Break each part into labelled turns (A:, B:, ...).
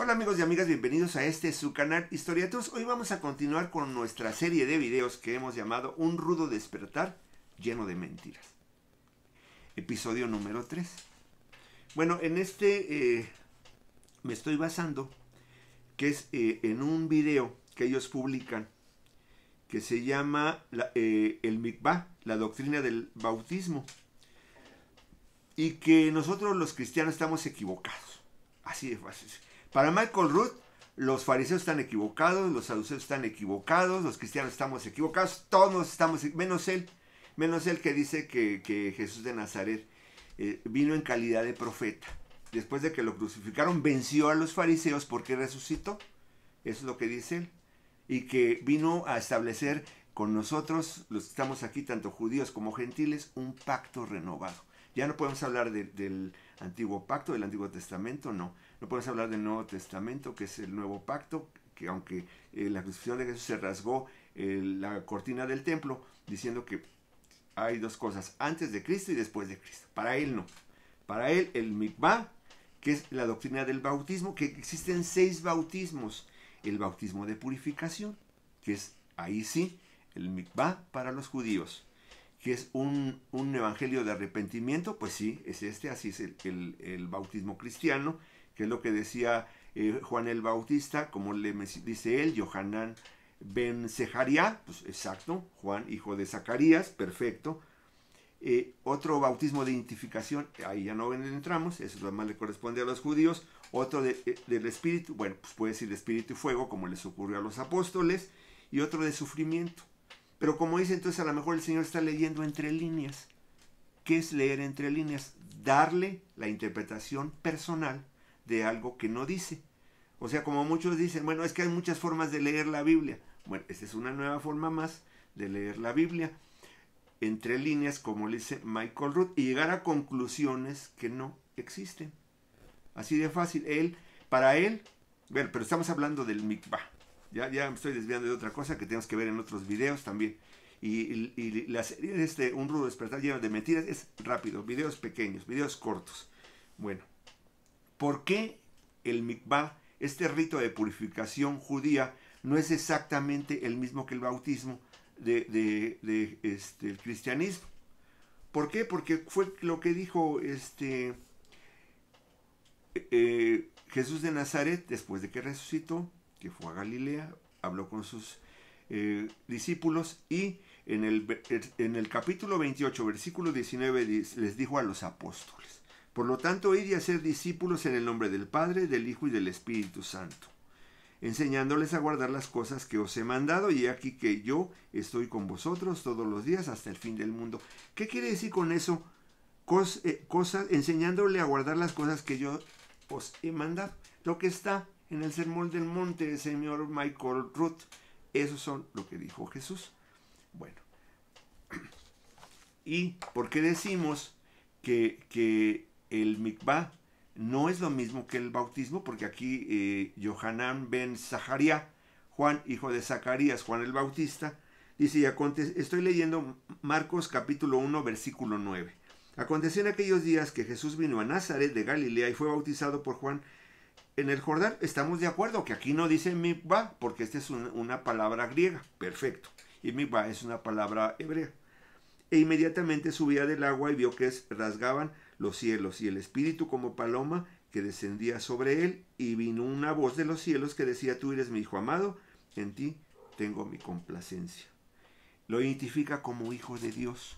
A: Hola amigos y amigas, bienvenidos a este su canal Historiatus. Hoy vamos a continuar con nuestra serie de videos que hemos llamado Un rudo despertar lleno de mentiras. Episodio número 3. Bueno, en este eh, me estoy basando, que es eh, en un video que ellos publican, que se llama eh, El Mikvah, la doctrina del bautismo, y que nosotros los cristianos estamos equivocados. Así de fácil para Michael Ruth, los fariseos están equivocados, los saduceos están equivocados, los cristianos estamos equivocados, todos estamos, menos él, menos él que dice que, Jesús de Nazaret eh, vino en calidad de profeta. Después de que lo crucificaron, venció a los fariseos porque resucitó. Eso es lo que dice él. Y que vino a establecer con nosotros, los que estamos aquí, tanto judíos como gentiles, un pacto renovado. Ya no podemos hablar del antiguo pacto, del antiguo testamento, no. No podemos hablar del nuevo testamento, que es el nuevo pacto, que aunque eh, la crucifixión de Jesús se rasgó eh, la cortina del templo, diciendo que hay dos cosas, antes de Cristo y después de Cristo. Para él no. Para él el mikvah, que es la doctrina del bautismo, que existen seis bautismos. El bautismo de purificación, que es ahí sí, el mikvah para los judíos que es un, evangelio de arrepentimiento, pues sí, es este, así es el, bautismo cristiano, que es lo que decía eh, Juan el Bautista, como le dice él, Yohanan ben Sejaria, pues exacto, Juan, hijo de Zacarías, perfecto. Eh, otro bautismo de identificación, ahí ya no entramos, eso es lo más le corresponde a los judíos. Otro eh, del espíritu, bueno, pues puede decir espíritu y fuego, como les ocurrió a los apóstoles. Y otro de sufrimiento, pero como dice, entonces a lo mejor el Señor está leyendo entre líneas. ¿Qué es leer entre líneas? Darle la interpretación personal de algo que no dice. O sea, como muchos dicen, bueno, es que hay muchas formas de leer la Biblia. Bueno, esta es una nueva forma más de leer la Biblia. Entre líneas, como le dice Michael Ruth, y llegar a conclusiones que no existen. Así de fácil. Él, para él, ver. pero estamos hablando del mikvah. Ya, me estoy desviando de otra cosa que tenemos que ver en otros videos también. Y, este, Un rudo despertar lleno de mentiras es rápido, videos pequeños, videos cortos. Bueno, ¿por qué el mikvah, este rito de purificación judía, no es exactamente el mismo que el bautismo de, este, el cristianismo? ¿Por qué? Porque fue lo que dijo este, eh, eh, Jesús de Nazaret después de que resucitó que fue a Galilea, habló con sus eh, discípulos y en el, er, en el capítulo 28, versículo 19, les dijo a los apóstoles, por lo tanto, id y hacer discípulos en el nombre del Padre, del Hijo y del Espíritu Santo, enseñándoles a guardar las cosas que os he mandado, y aquí que yo estoy con vosotros todos los días hasta el fin del mundo. ¿Qué quiere decir con eso? Eh, cosas, enseñándole a guardar las cosas que yo os he mandado. Lo que está en el Sermón del Monte del señor Michael Ruth. Eso son lo que dijo Jesús. Bueno, ¿y por qué decimos que, el mikvah no es lo mismo que el bautismo? Porque aquí eh, ben Zaharia, Juan, hijo de Zacarías, Juan el Bautista, dice, y estoy leyendo Marcos capítulo 1, versículo 9. Aconteció en aquellos días que Jesús vino a Nazaret de Galilea y fue bautizado por Juan, en el Jordán estamos de acuerdo que aquí no dice mikvah porque esta es una palabra griega, perfecto. Y va es una palabra hebrea. E inmediatamente subía del agua y vio que rasgaban los cielos y el espíritu como paloma que descendía sobre él y vino una voz de los cielos que decía, tú eres mi hijo amado, en ti tengo mi complacencia. Lo identifica como hijo de Dios.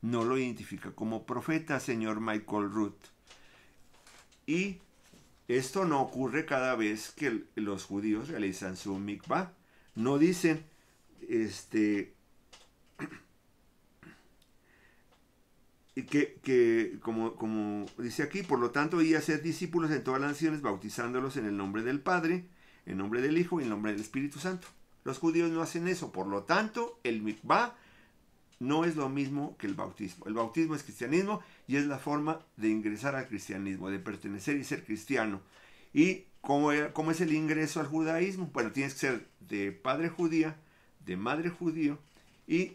A: No lo identifica como profeta, señor Michael Ruth, Y esto no ocurre cada vez que los judíos realizan su mikvah. No dicen, este, que, que como, como, dice aquí, por lo tanto, y hacer discípulos en todas las naciones, bautizándolos en el nombre del Padre, en nombre del Hijo y en nombre del Espíritu Santo. Los judíos no hacen eso, por lo tanto, el mikvah no es lo mismo que el bautismo. El bautismo es cristianismo y es la forma de ingresar al cristianismo, de pertenecer y ser cristiano. ¿Y cómo, es el ingreso al judaísmo? Bueno, tienes que ser de padre judía, de madre judío y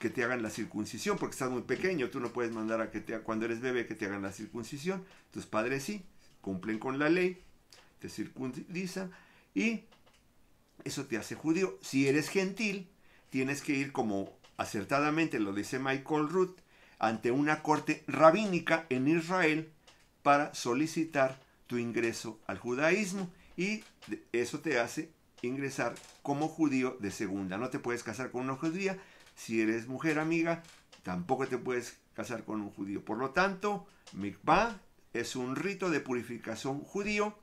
A: que te hagan la circuncisión, porque estás muy pequeño, tú no puedes mandar a que te, cuando eres bebé que te hagan la circuncisión, tus padres sí, cumplen con la ley, te circuncisan y eso te hace judío. Si eres gentil, tienes que ir como acertadamente lo dice Michael Root, ante una corte rabínica en Israel para solicitar tu ingreso al judaísmo y eso te hace ingresar como judío de segunda. No te puedes casar con una judía, si eres mujer amiga, tampoco te puedes casar con un judío. Por lo tanto, mikvah es un rito de purificación judío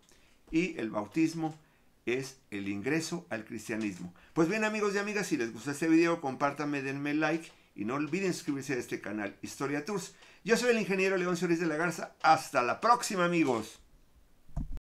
A: y el bautismo es el ingreso al cristianismo. Pues bien amigos y amigas, si les gusta este video, compártanme, denme like y no olviden suscribirse a este canal Historia Tours. Yo soy el ingeniero León Solís de la Garza. Hasta la próxima amigos.